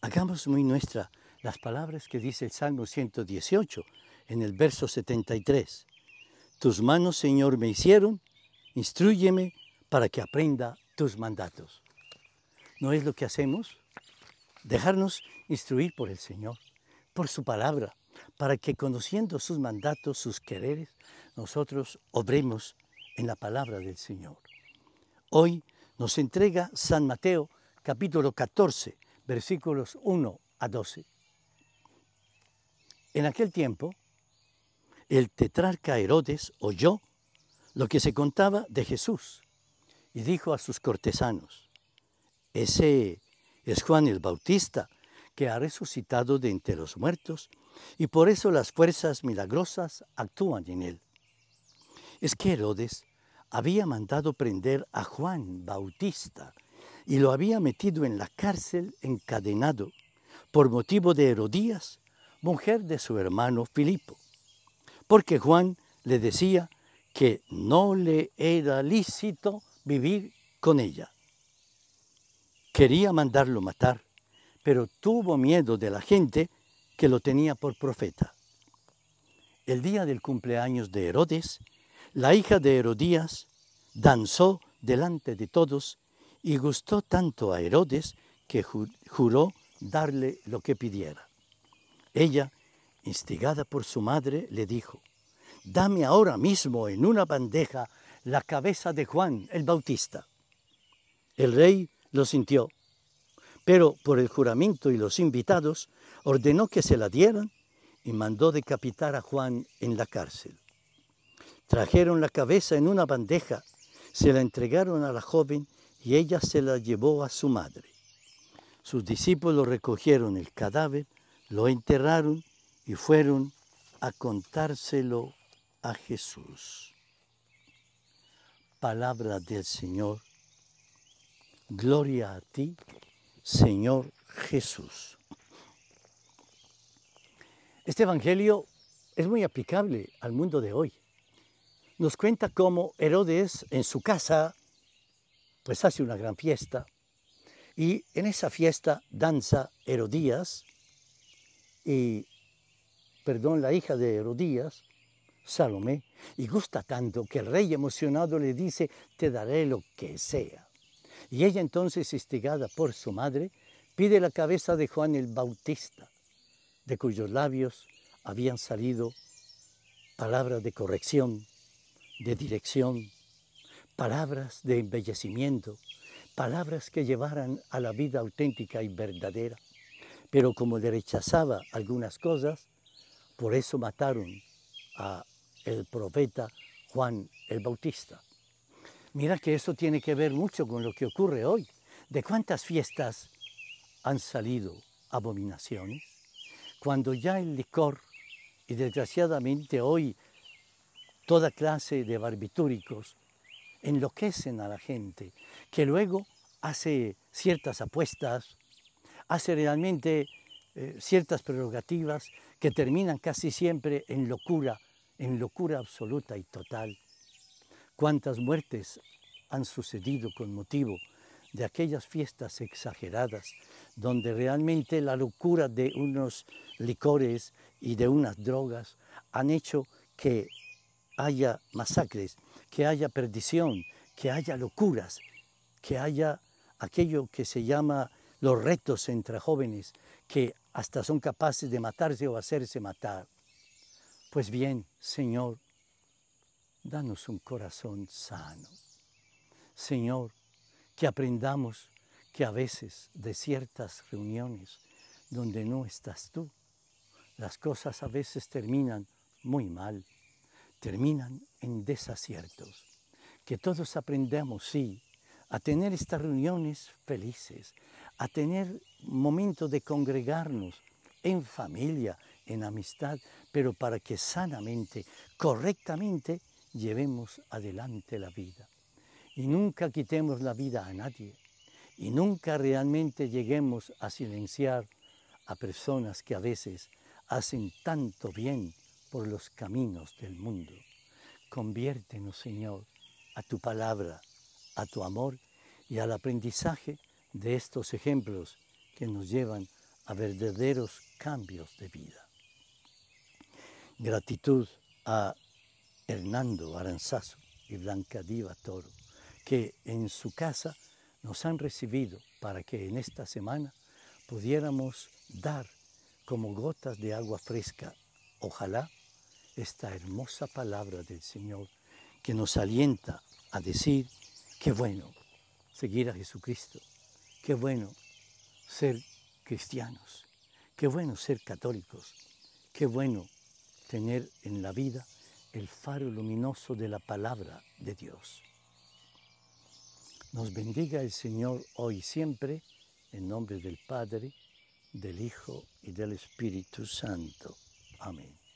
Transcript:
Hagamos muy nuestra las palabras que dice el Salmo 118 en el verso 73. Tus manos, Señor, me hicieron, instruyeme para que aprenda tus mandatos. ¿No es lo que hacemos? Dejarnos instruir por el Señor, por su palabra, para que conociendo sus mandatos, sus quereres, nosotros obremos en la palabra del Señor. Hoy nos entrega San Mateo capítulo 14, versículos 1 a 12. En aquel tiempo, el tetrarca Herodes oyó lo que se contaba de Jesús y dijo a sus cortesanos, ese es Juan el Bautista, que ha resucitado de entre los muertos, y por eso las fuerzas milagrosas actúan en él. Es que Herodes había mandado prender a Juan Bautista, y lo había metido en la cárcel encadenado por motivo de Herodías, mujer de su hermano Filipo, porque Juan le decía que no le era lícito vivir con ella. Quería mandarlo matar, pero tuvo miedo de la gente que lo tenía por profeta. El día del cumpleaños de Herodes, la hija de Herodías danzó delante de todos y gustó tanto a Herodes que juró darle lo que pidiera. Ella, instigada por su madre, le dijo, dame ahora mismo en una bandeja la cabeza de Juan el Bautista. El rey lo sintió, pero por el juramento y los invitados ordenó que se la dieran y mandó decapitar a Juan en la cárcel. Trajeron la cabeza en una bandeja, se la entregaron a la joven y ella se la llevó a su madre. Sus discípulos recogieron el cadáver, lo enterraron y fueron a contárselo a Jesús. Palabra del Señor. Gloria a ti, Señor Jesús. Este Evangelio es muy aplicable al mundo de hoy. Nos cuenta cómo Herodes en su casa pues hace una gran fiesta y en esa fiesta danza Herodías y, perdón, la hija de Herodías, Salomé, y gusta tanto que el rey emocionado le dice, te daré lo que sea. Y ella entonces, instigada por su madre, pide la cabeza de Juan el Bautista, de cuyos labios habían salido palabras de corrección, de dirección, palabras de embellecimiento, palabras que llevaran a la vida auténtica y verdadera. Pero como le rechazaba algunas cosas, por eso mataron a el profeta Juan el Bautista. Mira que eso tiene que ver mucho con lo que ocurre hoy. ¿De cuántas fiestas han salido abominaciones? Cuando ya el licor, y desgraciadamente hoy toda clase de barbitúricos enloquecen a la gente, que luego hace ciertas apuestas, hace realmente eh, ciertas prerrogativas que terminan casi siempre en locura, en locura absoluta y total. ¿Cuántas muertes han sucedido con motivo de aquellas fiestas exageradas, donde realmente la locura de unos licores y de unas drogas han hecho que haya masacres que haya perdición, que haya locuras, que haya aquello que se llama los retos entre jóvenes, que hasta son capaces de matarse o hacerse matar. Pues bien, Señor, danos un corazón sano. Señor, que aprendamos que a veces de ciertas reuniones donde no estás tú, las cosas a veces terminan muy mal terminan en desaciertos. Que todos aprendamos, sí, a tener estas reuniones felices, a tener momentos de congregarnos en familia, en amistad, pero para que sanamente, correctamente, llevemos adelante la vida. Y nunca quitemos la vida a nadie. Y nunca realmente lleguemos a silenciar a personas que a veces hacen tanto bien por los caminos del mundo. Conviértenos, Señor, a tu palabra, a tu amor y al aprendizaje de estos ejemplos que nos llevan a verdaderos cambios de vida. Gratitud a Hernando Aranzazo y Blanca Diva Toro, que en su casa nos han recibido para que en esta semana pudiéramos dar como gotas de agua fresca, ojalá esta hermosa palabra del Señor que nos alienta a decir, qué bueno seguir a Jesucristo, qué bueno ser cristianos, qué bueno ser católicos, qué bueno tener en la vida el faro luminoso de la palabra de Dios. Nos bendiga el Señor hoy y siempre, en nombre del Padre, del Hijo y del Espíritu Santo. Amén.